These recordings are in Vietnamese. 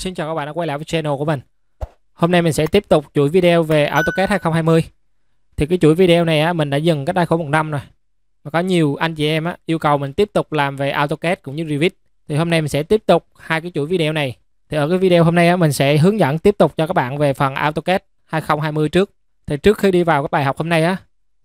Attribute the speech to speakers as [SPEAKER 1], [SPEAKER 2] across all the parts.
[SPEAKER 1] Xin chào các bạn đã quay lại với channel của mình Hôm nay mình sẽ tiếp tục chuỗi video về AutoCAD 2020 Thì cái chuỗi video này á, mình đã dừng cách đây khoảng một năm rồi Và có nhiều anh chị em á, yêu cầu mình tiếp tục làm về AutoCAD cũng như Revit Thì hôm nay mình sẽ tiếp tục hai cái chuỗi video này Thì ở cái video hôm nay á, mình sẽ hướng dẫn tiếp tục cho các bạn về phần AutoCAD 2020 trước Thì trước khi đi vào cái bài học hôm nay á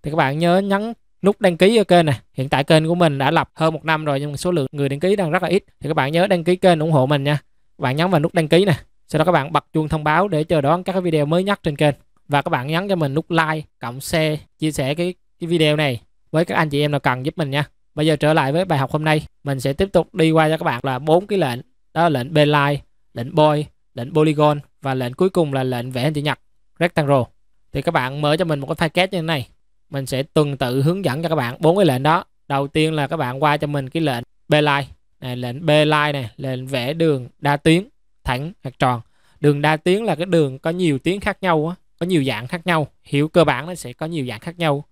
[SPEAKER 1] Thì các bạn nhớ nhấn nút đăng ký ở kênh này hiện tại kênh của mình đã lập hơn một năm rồi nhưng số lượng người đăng ký đang rất là ít thì các bạn nhớ đăng ký kênh ủng hộ mình nha bạn nhấn vào nút đăng ký này, sau đó các bạn bật chuông thông báo để chờ đón các cái video mới nhất trên kênh và các bạn nhấn cho mình nút like cộng share chia sẻ cái cái video này với các anh chị em nào cần giúp mình nha bây giờ trở lại với bài học hôm nay mình sẽ tiếp tục đi qua cho các bạn là bốn cái lệnh đó là lệnh beeline lệnh boy lệnh polygon và lệnh cuối cùng là lệnh vẽ hình chữ nhật rectangle thì các bạn mở cho mình một cái file kết như thế này mình sẽ tuần tự hướng dẫn cho các bạn bốn cái lệnh đó đầu tiên là các bạn qua cho mình cái lệnh beeline à, lệnh B line này lệnh vẽ đường đa tuyến thẳng hoặc tròn đường đa tuyến là cái đường có nhiều tuyến khác nhau á có nhiều dạng khác nhau hiểu cơ bản nó sẽ có nhiều dạng khác nhau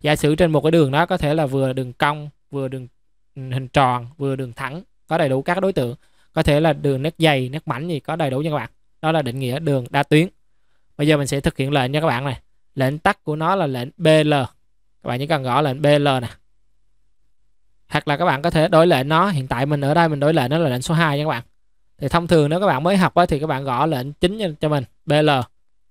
[SPEAKER 1] giả sử trên một cái đường đó có thể là vừa đường cong vừa đường ừ, hình tròn vừa đường thẳng có đầy đủ các đối tượng có thể là đường nét dày nét mảnh gì có đầy đủ nha các bạn đó là định nghĩa đường đa tuyến bây giờ mình sẽ thực hiện lệnh nha các bạn này lệnh tắt của nó là lệnh BL các bạn chỉ cần gõ lệnh BL nè hoặc là các bạn có thể đổi lệnh nó hiện tại mình ở đây mình đổi lệnh nó là lệnh số 2 nha các bạn thì thông thường nếu các bạn mới học ấy, thì các bạn gõ lệnh chính cho mình BL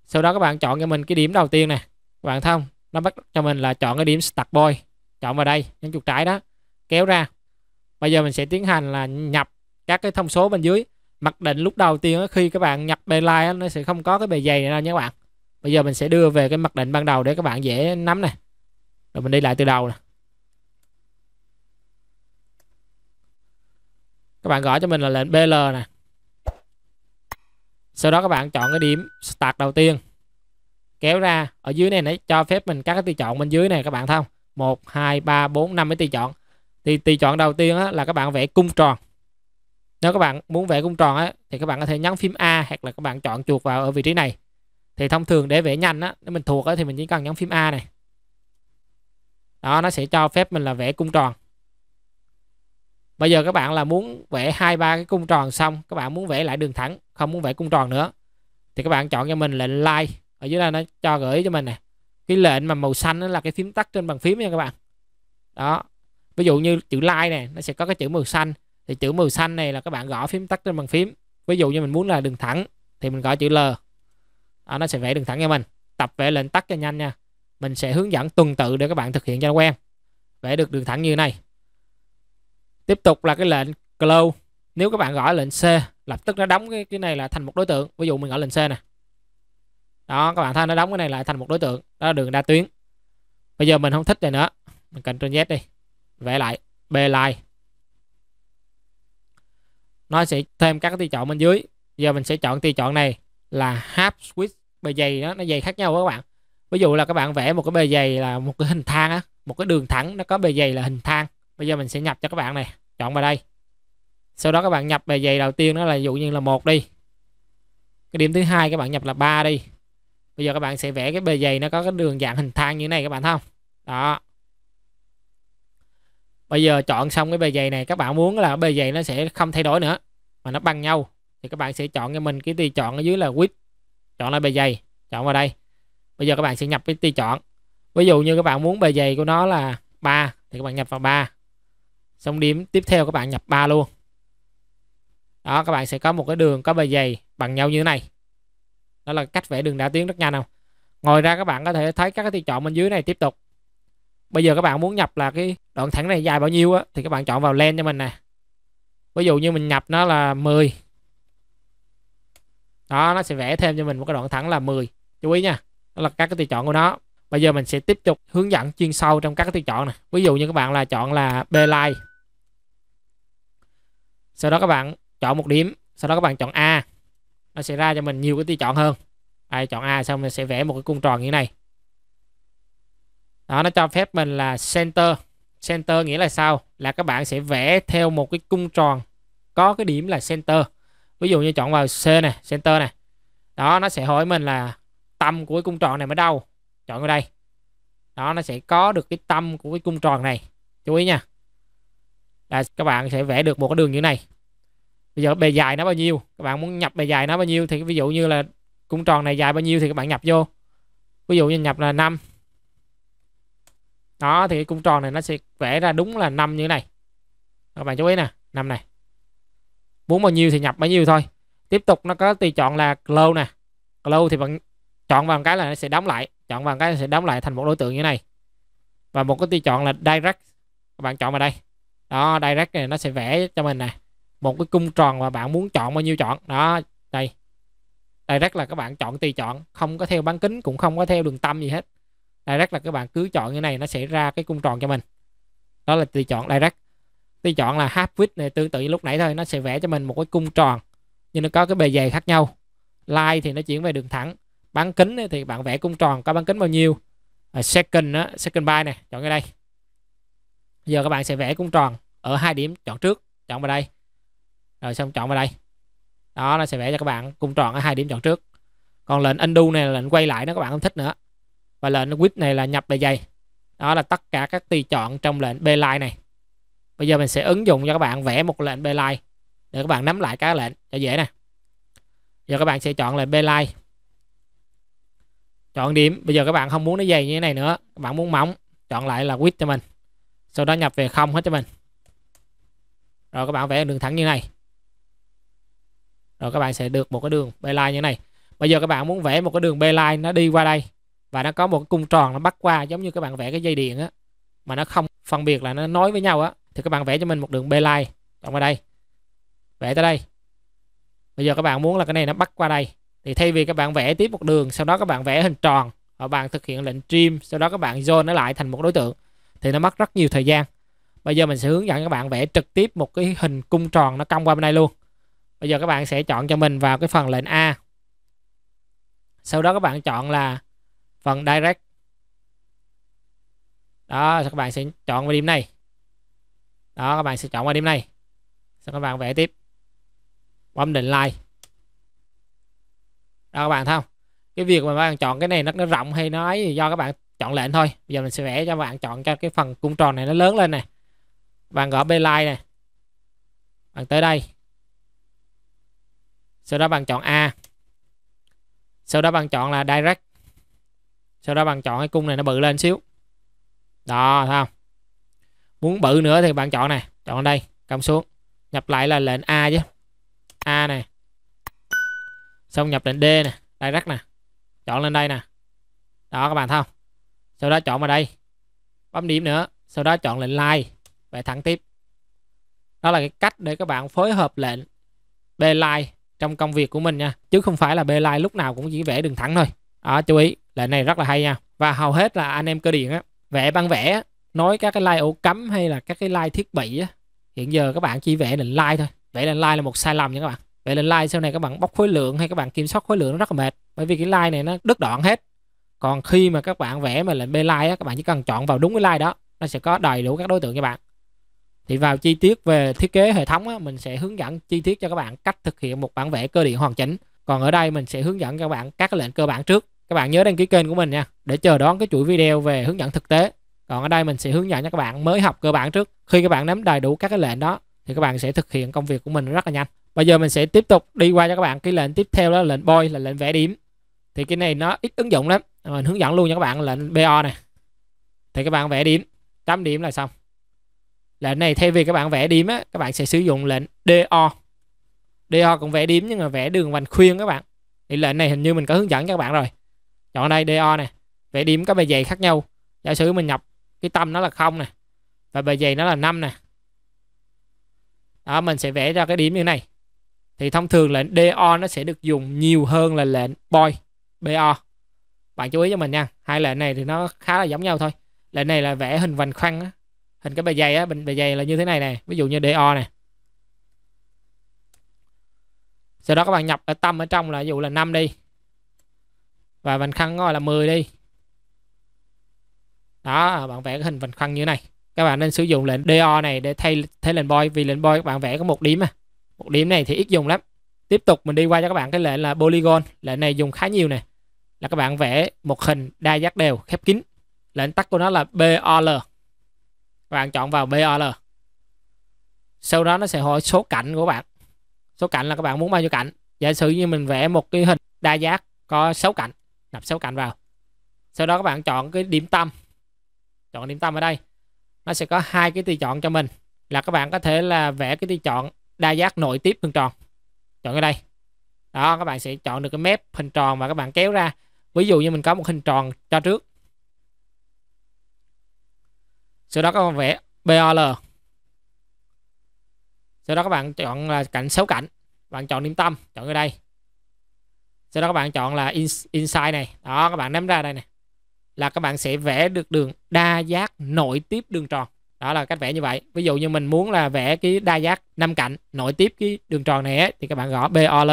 [SPEAKER 1] sau đó các bạn chọn cho mình cái điểm đầu tiên này các bạn thông nó bắt cho mình là chọn cái điểm start boy chọn vào đây nhấn chuột trái đó kéo ra bây giờ mình sẽ tiến hành là nhập các cái thông số bên dưới mặc định lúc đầu tiên ấy, khi các bạn nhập bề line nó sẽ không có cái bề dày này đâu nha các bạn bây giờ mình sẽ đưa về cái mặc định ban đầu để các bạn dễ nắm này rồi mình đi lại từ đầu này các bạn gọi cho mình là lệnh BL nè sau đó các bạn chọn cái điểm start đầu tiên kéo ra ở dưới này nãy cho phép mình các cái tùy chọn bên dưới này các bạn thấy không 1 2 3 4 5 cái tùy chọn thì tùy chọn đầu tiên á, là các bạn vẽ cung tròn nếu các bạn muốn vẽ cung tròn á, thì các bạn có thể nhấn phím A hoặc là các bạn chọn chuột vào ở vị trí này thì thông thường để vẽ nhanh á, nếu mình thuộc á, thì mình chỉ cần nhấn phím A này đó nó sẽ cho phép mình là vẽ cung tròn bây giờ các bạn là muốn vẽ hai ba cái cung tròn xong các bạn muốn vẽ lại đường thẳng không muốn vẽ cung tròn nữa thì các bạn chọn cho mình lệnh like ở dưới đây nó cho gửi cho mình nè cái lệnh mà màu xanh đó là cái phím tắt trên bàn phím nha các bạn đó ví dụ như chữ like này nó sẽ có cái chữ màu xanh thì chữ màu xanh này là các bạn gõ phím tắt trên bàn phím ví dụ như mình muốn là đường thẳng thì mình gõ chữ L đó, nó sẽ vẽ đường thẳng cho mình tập vẽ lệnh tắt cho nhanh nha mình sẽ hướng dẫn tuần tự để các bạn thực hiện cho quen vẽ được đường thẳng như này tiếp tục là cái lệnh close nếu các bạn gọi lệnh C lập tức nó đóng cái cái này là thành một đối tượng ví dụ mình gọi lệnh C nè đó các bạn thấy nó đóng cái này lại thành một đối tượng đó là đường đa tuyến bây giờ mình không thích này nữa mình cần trên Z đi vẽ lại B line nó sẽ thêm các tiêu chọn bên dưới giờ mình sẽ chọn tiêu chọn này là half switch bề dày đó nó dày khác nhau các bạn ví dụ là các bạn vẽ một cái bề dày là một cái hình thang á một cái đường thẳng nó có bề dày là hình thang bây giờ mình sẽ nhập cho các bạn này chọn vào đây sau đó các bạn nhập về giày đầu tiên đó là dụ như là một đi cái điểm thứ hai các bạn nhập là ba đi bây giờ các bạn sẽ vẽ cái bề dày nó có cái đường dạng hình thang như thế này các bạn thấy không đó bây giờ chọn xong cái bề dày này các bạn muốn là bề dày nó sẽ không thay đổi nữa mà nó bằng nhau thì các bạn sẽ chọn cho mình cái tùy chọn ở dưới là width chọn lại bề dày chọn vào đây bây giờ các bạn sẽ nhập cái tùy chọn ví dụ như các bạn muốn bề dày của nó là ba thì các bạn nhập vào ba xong điểm tiếp theo các bạn nhập 3 luôn đó các bạn sẽ có một cái đường có bề dày bằng nhau như thế này đó là cách vẽ đường đảo tuyến rất nhanh không ngoài ra các bạn có thể thấy các cái tiêu chọn bên dưới này tiếp tục bây giờ các bạn muốn nhập là cái đoạn thẳng này dài bao nhiêu á thì các bạn chọn vào len cho mình nè ví dụ như mình nhập nó là 10 đó nó sẽ vẽ thêm cho mình một cái đoạn thẳng là 10 chú ý nha đó là các cái tiêu chọn của nó bây giờ mình sẽ tiếp tục hướng dẫn chuyên sâu trong các cái tiêu chọn này ví dụ như các bạn là chọn là b line sau đó các bạn chọn một điểm sau đó các bạn chọn A nó sẽ ra cho mình nhiều cái tùy chọn hơn ai chọn A xong mình sẽ vẽ một cái cung tròn như này đó nó cho phép mình là center center nghĩa là sao là các bạn sẽ vẽ theo một cái cung tròn có cái điểm là center ví dụ như chọn vào C này center này đó nó sẽ hỏi mình là tâm của cái cung tròn này ở đâu chọn vào đây đó nó sẽ có được cái tâm của cái cung tròn này chú ý nha là các bạn sẽ vẽ được một cái đường như này bây giờ bề dài nó bao nhiêu các bạn muốn nhập bề dài nó bao nhiêu thì ví dụ như là cung tròn này dài bao nhiêu thì các bạn nhập vô ví dụ như nhập là 5 đó thì cái cung tròn này nó sẽ vẽ ra đúng là 5 như thế này các bạn chú ý nè 5 này muốn bao nhiêu thì nhập bấy nhiêu thôi tiếp tục nó có tùy chọn là close nè close thì bạn chọn vào cái là nó sẽ đóng lại chọn vào cái sẽ đóng lại thành một đối tượng như này và một cái tùy chọn là direct các bạn chọn vào đây đó direct này nó sẽ vẽ cho mình này một cái cung tròn mà bạn muốn chọn bao nhiêu chọn đó đây đây rất là các bạn chọn tùy chọn không có theo bán kính cũng không có theo đường tâm gì hết đây rất là các bạn cứ chọn như này nó sẽ ra cái cung tròn cho mình đó là tùy chọn direct tùy chọn là half width này tương tự như lúc nãy thôi nó sẽ vẽ cho mình một cái cung tròn nhưng nó có cái bề dày khác nhau line thì nó chuyển về đường thẳng bán kính thì bạn vẽ cung tròn có bán kính bao nhiêu ờ, second đó, second by này chọn cái đây giờ các bạn sẽ vẽ cung tròn ở hai điểm chọn trước chọn vào đây rồi xong chọn vào đây đó nó sẽ vẽ cho các bạn cung tròn ở hai điểm chọn trước còn lệnh undo này là lệnh quay lại nó các bạn không thích nữa và lệnh whip này là nhập bề dày đó là tất cả các tùy chọn trong lệnh beeline này bây giờ mình sẽ ứng dụng cho các bạn vẽ một lệnh beeline để các bạn nắm lại các lệnh cho dễ nè giờ các bạn sẽ chọn lệnh beeline chọn điểm bây giờ các bạn không muốn nó dày như thế này nữa các bạn muốn mỏng chọn lại là width cho mình sau đó nhập về không hết cho mình rồi các bạn vẽ đường thẳng như này rồi các bạn sẽ được một cái đường B-line như này bây giờ các bạn muốn vẽ một cái đường B-line nó đi qua đây và nó có một cái cung tròn nó bắt qua giống như các bạn vẽ cái dây điện á mà nó không phân biệt là nó nối với nhau á thì các bạn vẽ cho mình một đường B-line trong đây vẽ tới đây bây giờ các bạn muốn là cái này nó bắt qua đây thì thay vì các bạn vẽ tiếp một đường sau đó các bạn vẽ hình tròn và bạn thực hiện lệnh trim sau đó các bạn zone nó lại thành một đối tượng thì nó mất rất nhiều thời gian bây giờ mình sẽ hướng dẫn các bạn vẽ trực tiếp một cái hình cung tròn nó cong qua bên đây luôn bây giờ các bạn sẽ chọn cho mình vào cái phần lệnh A sau đó các bạn chọn là phần direct đó các bạn sẽ chọn vào điểm này đó các bạn sẽ chọn vào điểm này xong các bạn vẽ tiếp bấm định line đó các bạn thấy không cái việc mà các bạn chọn cái này nó, nó rộng hay nó ấy do các bạn chọn lệnh thôi bây giờ mình sẽ vẽ cho các bạn chọn cho cái phần cung tròn này nó lớn lên này bạn gõ bên like này bạn tới đây sau đó bạn chọn A sau đó bạn chọn là direct sau đó bạn chọn cái cung này nó bự lên xíu đó thấy không muốn bự nữa thì bạn chọn này chọn đây cầm xuống nhập lại là lệnh A chứ A này xong nhập lệnh D nè direct nè chọn lên đây nè đó các bạn thấy không sau đó chọn vào đây bấm điểm nữa sau đó chọn lệnh like về thẳng tiếp đó là cái cách để các bạn phối hợp lệnh b like trong công việc của mình nha chứ không phải là Beeline lúc nào cũng chỉ vẽ đường thẳng thôi đó chú ý lệnh này rất là hay nha và hầu hết là anh em cơ điện á vẽ băng vẽ nói các cái like ổ cắm hay là các cái like thiết bị á hiện giờ các bạn chỉ vẽ lệnh like thôi vẽ lệnh like là một sai lầm nha các bạn vẽ lệnh like sau này các bạn bóc khối lượng hay các bạn kiểm soát khối lượng nó rất là mệt bởi vì cái like này nó đứt đoạn hết còn khi mà các bạn vẽ mà lệnh beeline á các bạn chỉ cần chọn vào đúng cái like đó nó sẽ có đầy đủ các đối tượng cho bạn thì vào chi tiết về thiết kế hệ thống á, mình sẽ hướng dẫn chi tiết cho các bạn cách thực hiện một bản vẽ cơ điện hoàn chỉnh còn ở đây mình sẽ hướng dẫn các bạn các lệnh cơ bản trước các bạn nhớ đăng ký kênh của mình nha để chờ đón cái chuỗi video về hướng dẫn thực tế còn ở đây mình sẽ hướng dẫn cho các bạn mới học cơ bản trước khi các bạn nắm đầy đủ các cái lệnh đó thì các bạn sẽ thực hiện công việc của mình rất là nhanh bây giờ mình sẽ tiếp tục đi qua cho các bạn cái lệnh tiếp theo đó là lệnh boy là lệnh vẽ điểm thì cái này nó ít ứng dụng lắm mình hướng dẫn luôn cho các bạn lệnh bo này thì các bạn vẽ điểm chấm điểm là xong lệnh này thay vì các bạn vẽ điểm á các bạn sẽ sử dụng lệnh DO DO cũng vẽ điểm nhưng mà vẽ đường vành khuyên các bạn thì lệnh này hình như mình có hướng dẫn cho các bạn rồi chọn đây DO nè vẽ điểm các bề dày khác nhau giả sử mình nhập cái tâm nó là không nè và bề dày nó là 5 nè đó mình sẽ vẽ ra cái điểm như này thì thông thường lệnh DO nó sẽ được dùng nhiều hơn là lệnh boy BO bạn chú ý cho mình nha hai lệnh này thì nó khá là giống nhau thôi lệnh này là vẽ hình vành khoăn á hình cái bề dày á bề dày là như thế này này ví dụ như do này sau đó các bạn nhập ở tâm ở trong là ví dụ là 5 đi và vành khăn gọi là 10 đi đó bạn vẽ cái hình vành khăn như này các bạn nên sử dụng lệnh do này để thay thế lệnh boy vì lệnh boy các bạn vẽ có một điểm à một điểm này thì ít dùng lắm tiếp tục mình đi qua cho các bạn cái lệnh là polygon lệnh này dùng khá nhiều này là các bạn vẽ một hình đa giác đều khép kín lệnh tắt của nó là BOL bạn chọn vào BOL sau đó nó sẽ hỏi số cạnh của bạn số cạnh là các bạn muốn bao nhiêu cạnh giả sử như mình vẽ một cái hình đa giác có 6 cạnh nạp 6 cạnh vào sau đó các bạn chọn cái điểm tâm chọn điểm tâm ở đây nó sẽ có hai cái tùy chọn cho mình là các bạn có thể là vẽ cái tùy chọn đa giác nội tiếp hình tròn chọn ở đây đó các bạn sẽ chọn được cái mép hình tròn và các bạn kéo ra ví dụ như mình có một hình tròn cho trước sau đó các bạn vẽ BOL sau đó các bạn chọn là cạnh xấu cạnh bạn chọn điểm tâm chọn ở đây sau đó các bạn chọn là inside này đó các bạn nắm ra đây này là các bạn sẽ vẽ được đường đa giác nội tiếp đường tròn đó là cách vẽ như vậy ví dụ như mình muốn là vẽ cái đa giác năm cạnh nội tiếp cái đường tròn này ấy, thì các bạn gõ BOL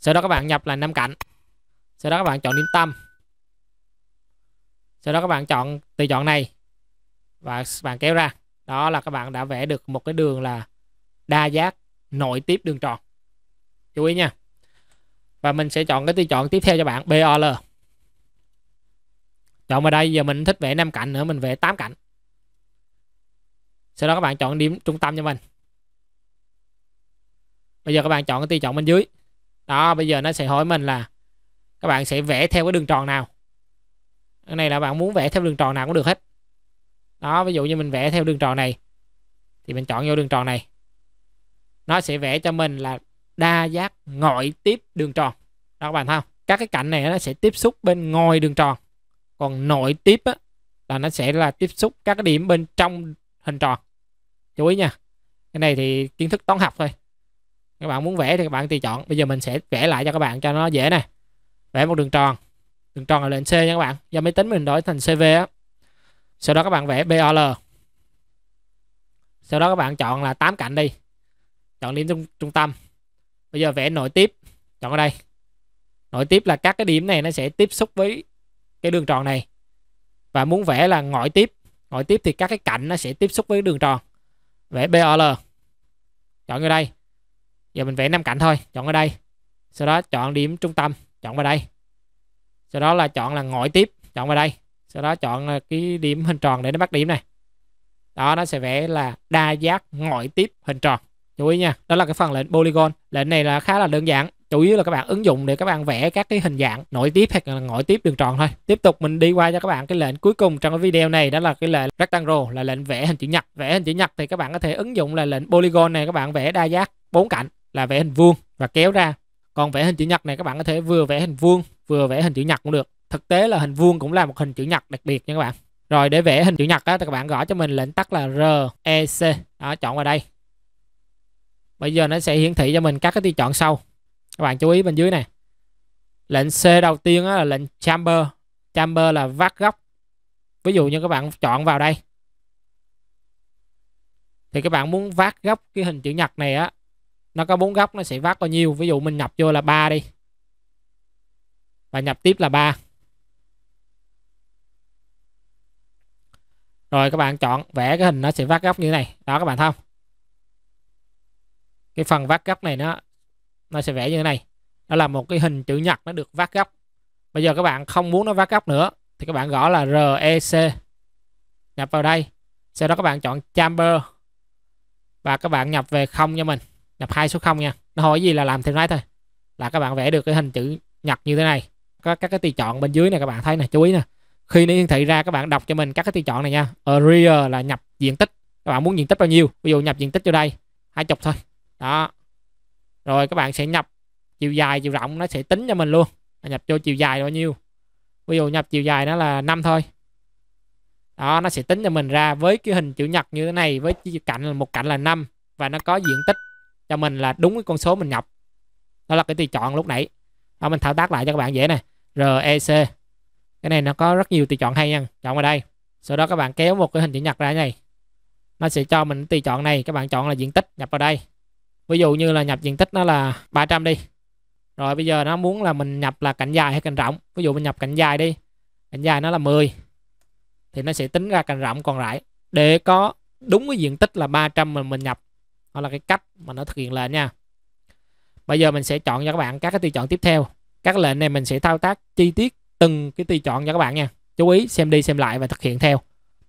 [SPEAKER 1] sau đó các bạn nhập là năm cạnh sau đó các bạn chọn điểm tâm sau đó các bạn chọn tùy chọn này và bạn kéo ra đó là các bạn đã vẽ được một cái đường là đa giác nội tiếp đường tròn chú ý nha và mình sẽ chọn cái tùy chọn tiếp theo cho bạn BOL chọn vào đây giờ mình thích vẽ năm cạnh nữa mình vẽ 8 cạnh sau đó các bạn chọn điểm trung tâm cho mình bây giờ các bạn chọn cái tùy chọn bên dưới đó bây giờ nó sẽ hỏi mình là các bạn sẽ vẽ theo cái đường tròn nào cái này là bạn muốn vẽ theo đường tròn nào cũng được hết đó ví dụ như mình vẽ theo đường tròn này thì mình chọn vô đường tròn này nó sẽ vẽ cho mình là đa giác ngoại tiếp đường tròn đó các bạn thấy không các cái cạnh này nó sẽ tiếp xúc bên ngoài đường tròn còn nội tiếp á, là nó sẽ là tiếp xúc các cái điểm bên trong hình tròn chú ý nha cái này thì kiến thức toán học thôi các bạn muốn vẽ thì các bạn tùy chọn bây giờ mình sẽ vẽ lại cho các bạn cho nó dễ nè vẽ một đường tròn đường tròn là lệnh C nha các bạn do máy tính mình đổi thành CV á sau đó các bạn vẽ BOL sau đó các bạn chọn là tám cạnh đi chọn điểm trung, trung tâm bây giờ vẽ nội tiếp chọn ở đây nội tiếp là các cái điểm này nó sẽ tiếp xúc với cái đường tròn này và muốn vẽ là ngoại tiếp ngoại tiếp thì các cái cạnh nó sẽ tiếp xúc với đường tròn vẽ BOL chọn ở đây giờ mình vẽ năm cạnh thôi chọn ở đây sau đó chọn điểm trung tâm chọn vào đây sau đó là chọn là ngoại tiếp chọn vào đây sau đó chọn cái điểm hình tròn để nó bắt điểm này đó nó sẽ vẽ là đa giác ngoại tiếp hình tròn chú ý nha đó là cái phần lệnh polygon lệnh này là khá là đơn giản chủ yếu là các bạn ứng dụng để các bạn vẽ các cái hình dạng nội tiếp hay là ngoại tiếp đường tròn thôi tiếp tục mình đi qua cho các bạn cái lệnh cuối cùng trong cái video này đó là cái lệnh rectangle là lệnh vẽ hình chữ nhật vẽ hình chữ nhật thì các bạn có thể ứng dụng là lệnh polygon này các bạn vẽ đa giác bốn cạnh là vẽ hình vuông và kéo ra còn vẽ hình chữ nhật này các bạn có thể vừa vẽ hình vuông vừa vẽ hình chữ nhật cũng được thực tế là hình vuông cũng là một hình chữ nhật đặc biệt nha các bạn rồi để vẽ hình chữ nhật á, thì các bạn gõ cho mình lệnh tắt là REC đó chọn vào đây bây giờ nó sẽ hiển thị cho mình các cái tiêu chọn sau các bạn chú ý bên dưới này lệnh C đầu tiên á, là lệnh chamber chamber là vát góc ví dụ như các bạn chọn vào đây thì các bạn muốn vát góc cái hình chữ nhật này á nó có bốn góc nó sẽ vát bao nhiêu ví dụ mình nhập vô là ba đi và nhập tiếp là 3 rồi các bạn chọn vẽ cái hình nó sẽ vắt góc như thế này đó các bạn thấy không cái phần vắt góc này nó nó sẽ vẽ như thế này đó là một cái hình chữ nhật nó được vắt góc bây giờ các bạn không muốn nó vắt góc nữa thì các bạn gõ là REC nhập vào đây sau đó các bạn chọn chamber và các bạn nhập về không cho mình nhập hai số không nha nó hỏi gì là làm thêm đấy thôi là các bạn vẽ được cái hình chữ nhật như thế này có các cái tùy chọn bên dưới này các bạn thấy nè chú ý nè khi nó hiển thị ra các bạn đọc cho mình các cái tùy chọn này nha area là nhập diện tích các bạn muốn diện tích bao nhiêu ví dụ nhập diện tích vô đây hai chục thôi đó rồi các bạn sẽ nhập chiều dài chiều rộng nó sẽ tính cho mình luôn nhập cho chiều dài bao nhiêu ví dụ nhập chiều dài nó là năm thôi đó nó sẽ tính cho mình ra với cái hình chữ nhật như thế này với cạnh là một cạnh là 5 và nó có diện tích cho mình là đúng cái con số mình nhập đó là cái tùy chọn lúc nãy đó, mình thao tác lại cho các bạn dễ nè REC cái này nó có rất nhiều tùy chọn hay nha chọn vào đây sau đó các bạn kéo một cái hình chữ nhật ra này nó sẽ cho mình tùy chọn này các bạn chọn là diện tích nhập vào đây ví dụ như là nhập diện tích nó là 300 đi rồi bây giờ nó muốn là mình nhập là cạnh dài hay cạnh rộng ví dụ mình nhập cạnh dài đi cạnh dài nó là 10 thì nó sẽ tính ra cạnh rộng còn lại để có đúng cái diện tích là 300 mà mình nhập hoặc là cái cách mà nó thực hiện lên nha bây giờ mình sẽ chọn cho các bạn các cái tùy chọn tiếp theo các lệnh này mình sẽ thao tác chi tiết từng cái tùy chọn cho các bạn nha chú ý xem đi xem lại và thực hiện theo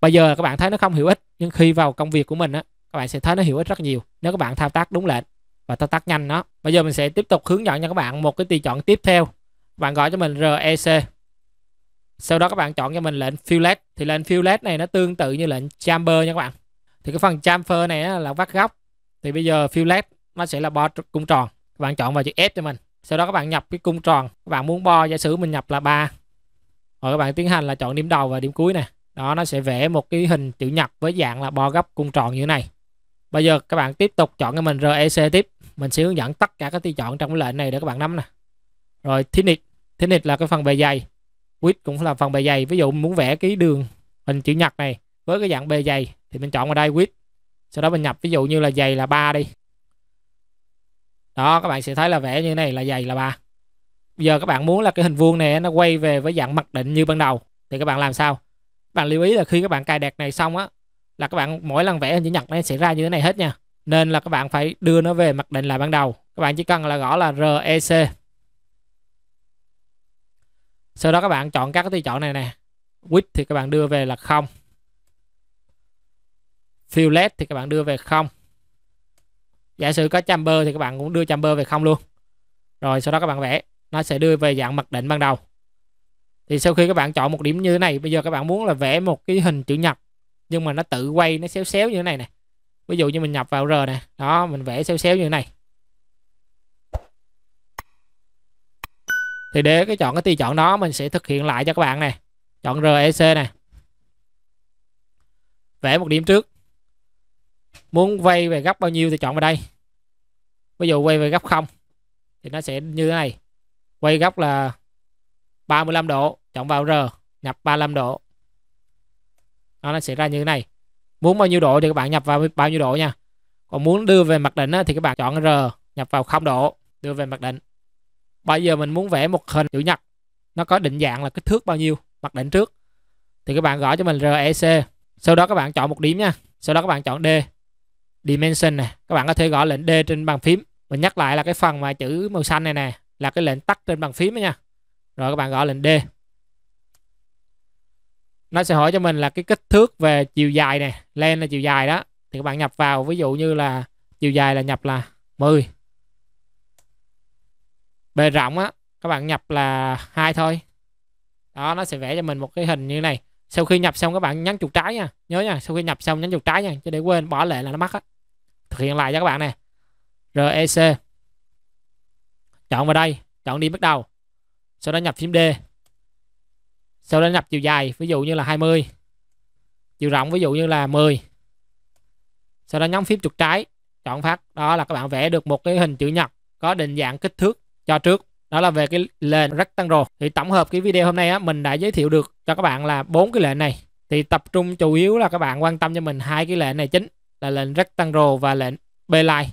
[SPEAKER 1] bây giờ các bạn thấy nó không hiệu ích nhưng khi vào công việc của mình á các bạn sẽ thấy nó hiệu ích rất nhiều nếu các bạn thao tác đúng lệnh và thao tác nhanh nó bây giờ mình sẽ tiếp tục hướng dẫn cho các bạn một cái tùy chọn tiếp theo bạn gọi cho mình REC sau đó các bạn chọn cho mình lệnh fillet thì lệnh fillet này nó tương tự như lệnh chamber nha các bạn thì cái phần chamfer này là vắt góc thì bây giờ fillet nó sẽ là bo cung tròn các bạn chọn vào chữ S cho mình sau đó các bạn nhập cái cung tròn các bạn muốn bo giả sử mình nhập là 3 rồi các bạn tiến hành là chọn điểm đầu và điểm cuối này đó nó sẽ vẽ một cái hình chữ nhật với dạng là bo gấp cung tròn như thế này bây giờ các bạn tiếp tục chọn cho mình REC tiếp mình sẽ hướng dẫn tất cả các tùy chọn trong cái lệnh này để các bạn nắm nè rồi thinnit thinnit là cái phần bề dày width cũng là phần bề dày ví dụ muốn vẽ cái đường hình chữ nhật này với cái dạng bề dày thì mình chọn vào đây width sau đó mình nhập ví dụ như là dày là 3 đi đó các bạn sẽ thấy là vẽ như này là dày là ba giờ các bạn muốn là cái hình vuông này nó quay về với dạng mặc định như ban đầu thì các bạn làm sao các bạn lưu ý là khi các bạn cài đặt này xong á là các bạn mỗi lần vẽ hình chữ nhật nó sẽ ra như thế này hết nha nên là các bạn phải đưa nó về mặc định lại ban đầu các bạn chỉ cần là gõ là REC sau đó các bạn chọn các cái tùy chọn này nè width thì các bạn đưa về là không fillet thì các bạn đưa về không giả sử có chamber thì các bạn cũng đưa chamber về không luôn rồi sau đó các bạn vẽ nó sẽ đưa về dạng mặc định ban đầu thì sau khi các bạn chọn một điểm như thế này bây giờ các bạn muốn là vẽ một cái hình chữ nhật nhưng mà nó tự quay nó xéo xéo như thế này nè ví dụ như mình nhập vào r nè đó mình vẽ xéo xéo như thế này thì để cái chọn cái tùy chọn đó mình sẽ thực hiện lại cho các bạn này chọn rec này vẽ một điểm trước muốn quay về góc bao nhiêu thì chọn vào đây ví dụ quay về góc không thì nó sẽ như thế này quay góc là 35 độ chọn vào R nhập 35 độ đó, nó sẽ ra như thế này muốn bao nhiêu độ thì các bạn nhập vào bao nhiêu độ nha còn muốn đưa về mặt định thì các bạn chọn R nhập vào 0 độ đưa về mặt định bây giờ mình muốn vẽ một hình chữ nhật nó có định dạng là kích thước bao nhiêu mặc định trước thì các bạn gõ cho mình REC sau đó các bạn chọn một điểm nha sau đó các bạn chọn D dimension này các bạn có thể gõ lệnh D trên bàn phím mình nhắc lại là cái phần mà chữ màu xanh này nè là cái lệnh tắt trên bàn phím nha rồi các bạn gõ lệnh D nó sẽ hỏi cho mình là cái kích thước về chiều dài này len là chiều dài đó thì các bạn nhập vào ví dụ như là chiều dài là nhập là 10 bề rộng á các bạn nhập là hai thôi đó nó sẽ vẽ cho mình một cái hình như này sau khi nhập xong các bạn nhấn chuột trái nha nhớ nha sau khi nhập xong nhấn chuột trái nha chứ để quên bỏ lệ là nó mất á thực hiện lại cho các bạn này rec chọn vào đây chọn đi bắt đầu sau đó nhập phím d sau đó nhập chiều dài ví dụ như là 20 chiều rộng ví dụ như là 10 sau đó nhấn phím chuột trái chọn phát đó là các bạn vẽ được một cái hình chữ nhật có định dạng kích thước cho trước đó là về cái nền rectangle thì tổng hợp cái video hôm nay á mình đã giới thiệu được cho các bạn là bốn cái lệnh này thì tập trung chủ yếu là các bạn quan tâm cho mình hai cái lệnh này chính là lệnh rectangle và lệnh beeline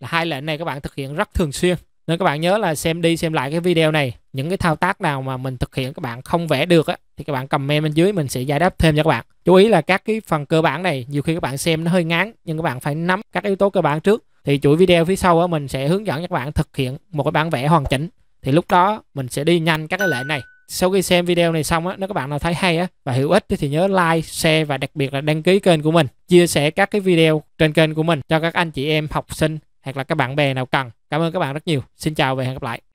[SPEAKER 1] là hai lệnh này các bạn thực hiện rất thường xuyên nên các bạn nhớ là xem đi xem lại cái video này những cái thao tác nào mà mình thực hiện các bạn không vẽ được á, thì các bạn comment bên dưới mình sẽ giải đáp thêm cho các bạn chú ý là các cái phần cơ bản này nhiều khi các bạn xem nó hơi ngắn, nhưng các bạn phải nắm các yếu tố cơ bản trước thì chuỗi video phía sau á, mình sẽ hướng dẫn các bạn thực hiện một cái bản vẽ hoàn chỉnh thì lúc đó mình sẽ đi nhanh các cái lệnh này sau khi xem video này xong á nếu các bạn nào thấy hay á và hữu ích thì nhớ like share và đặc biệt là đăng ký kênh của mình chia sẻ các cái video trên kênh của mình cho các anh chị em học sinh hoặc là các bạn bè nào cần cảm ơn các bạn rất nhiều xin chào và hẹn gặp lại